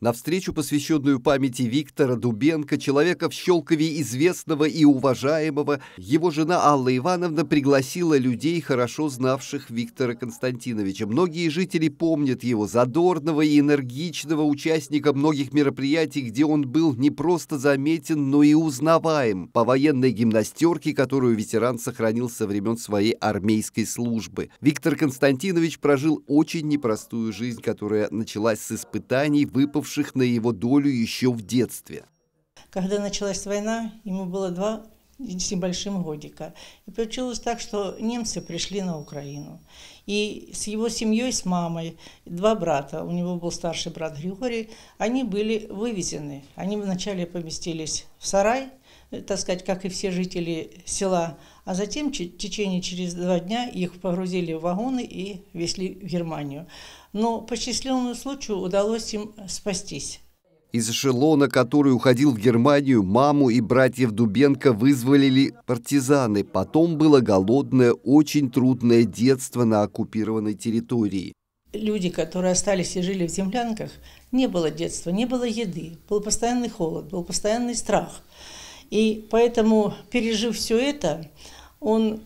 На встречу, посвященную памяти Виктора Дубенко, человека в Щелкове известного и уважаемого, его жена Алла Ивановна пригласила людей, хорошо знавших Виктора Константиновича. Многие жители помнят его, задорного и энергичного участника многих мероприятий, где он был не просто заметен, но и узнаваем по военной гимнастерке, которую ветеран сохранил со времен своей армейской службы. Виктор Константинович прожил очень непростую жизнь, которая началась с испытаний, выпав выпавших на его долю еще в детстве. Когда началась война, ему было два с небольшим годика. И получилось так, что немцы пришли на Украину. И с его семьей, с мамой, два брата, у него был старший брат Григорий, они были вывезены. Они вначале поместились в сарай, так сказать, как и все жители села. А затем в течение через два дня их погрузили в вагоны и везли в Германию. Но по счастливому случаю удалось им спастись. Из эшелона, который уходил в Германию, маму и братьев Дубенко вызволили партизаны. Потом было голодное, очень трудное детство на оккупированной территории. Люди, которые остались и жили в землянках, не было детства, не было еды, был постоянный холод, был постоянный страх. И поэтому, пережив все это, он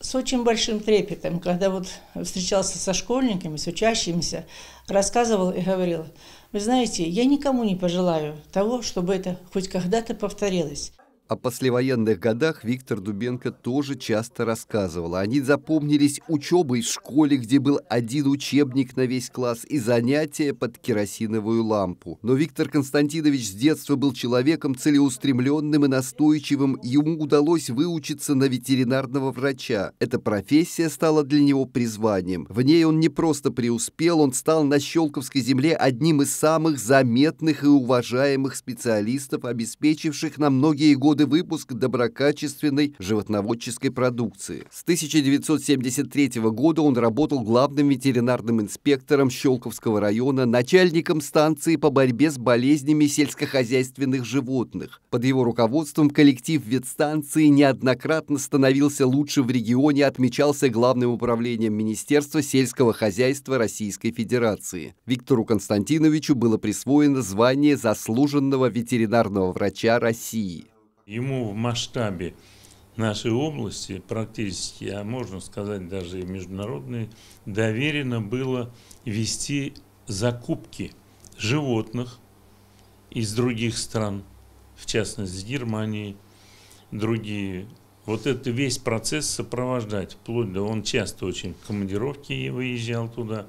с очень большим трепетом, когда вот встречался со школьниками, с учащимися, рассказывал и говорил, вы знаете, я никому не пожелаю того, чтобы это хоть когда-то повторилось о послевоенных годах Виктор Дубенко тоже часто рассказывал. Они запомнились учебой в школе, где был один учебник на весь класс и занятия под керосиновую лампу. Но Виктор Константинович с детства был человеком целеустремленным и настойчивым. Ему удалось выучиться на ветеринарного врача. Эта профессия стала для него призванием. В ней он не просто преуспел, он стал на Щелковской земле одним из самых заметных и уважаемых специалистов, обеспечивших на многие годы годы выпуск доброкачественной животноводческой продукции. С 1973 года он работал главным ветеринарным инспектором Щелковского района, начальником станции по борьбе с болезнями сельскохозяйственных животных. Под его руководством коллектив ветстанции неоднократно становился лучше в регионе, отмечался главным управлением Министерства сельского хозяйства Российской Федерации. Виктору Константиновичу было присвоено звание заслуженного ветеринарного врача России. Ему в масштабе нашей области практически, а можно сказать даже и международной, доверено было вести закупки животных из других стран, в частности Германии, другие. Вот это весь процесс сопровождать, вплоть до он часто очень в командировки выезжал туда.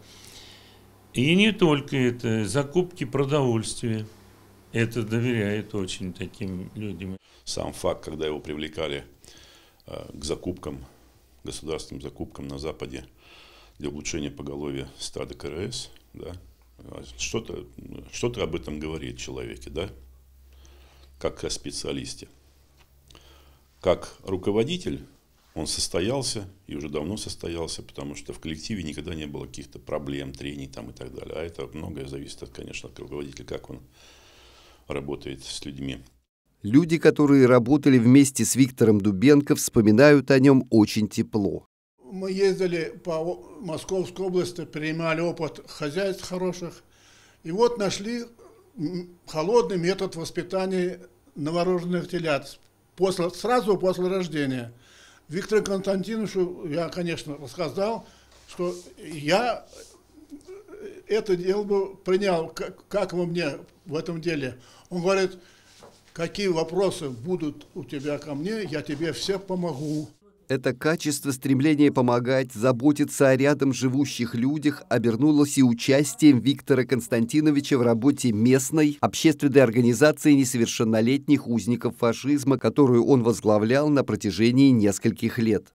И не только это, закупки продовольствия – это доверяет очень таким людям. Сам факт, когда его привлекали э, к закупкам, государственным закупкам на Западе для улучшения поголовья стада КРС, да, а что-то что об этом говорит человеке, да, как о специалисте. Как руководитель он состоялся и уже давно состоялся, потому что в коллективе никогда не было каких-то проблем, трений там и так далее. А это многое зависит, от, конечно, от руководителя, как он работает с людьми. Люди, которые работали вместе с Виктором Дубенко, вспоминают о нем очень тепло. Мы ездили по Московской области, принимали опыт хозяйств хороших. И вот нашли холодный метод воспитания новорожденных телят после, сразу после рождения. Виктору Константиновичу я, конечно, рассказал, что я это дело бы принял, как, как вы мне в этом деле. Он говорит, какие вопросы будут у тебя ко мне, я тебе все помогу. Это качество стремления помогать, заботиться о рядом живущих людях обернулось и участием Виктора Константиновича в работе местной общественной организации несовершеннолетних узников фашизма, которую он возглавлял на протяжении нескольких лет.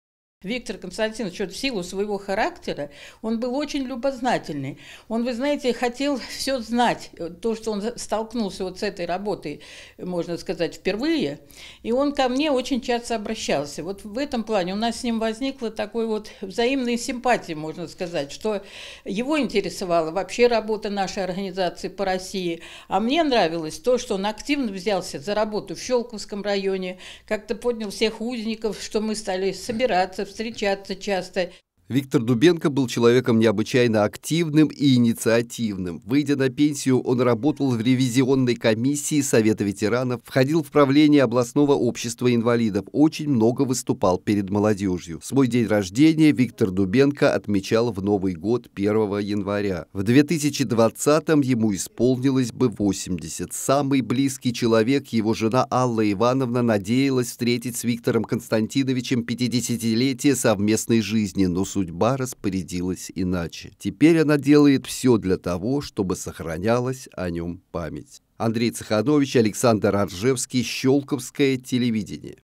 Виктор Константинович, вот в силу своего характера, он был очень любознательный. Он, вы знаете, хотел все знать. Э, то, что он столкнулся вот с этой работой, можно сказать, впервые. И он ко мне очень часто обращался. Вот в этом плане у нас с ним возникла такой вот взаимная симпатия, можно сказать, что его интересовала вообще работа нашей организации по России. А мне нравилось то, что он активно взялся за работу в Щелковском районе, как-то поднял всех узников, что мы стали собираться в встречаться часто. Виктор Дубенко был человеком необычайно активным и инициативным. Выйдя на пенсию, он работал в ревизионной комиссии Совета ветеранов, входил в правление областного общества инвалидов, очень много выступал перед молодежью. Свой день рождения Виктор Дубенко отмечал в Новый год 1 января. В 2020-м ему исполнилось бы 80. Самый близкий человек, его жена Алла Ивановна, надеялась встретить с Виктором Константиновичем 50-летие совместной жизни, но судьба распорядилась иначе. Теперь она делает все для того, чтобы сохранялась о нем память. Андрей Цеханович, Александр Аржевский, Щелковское телевидение.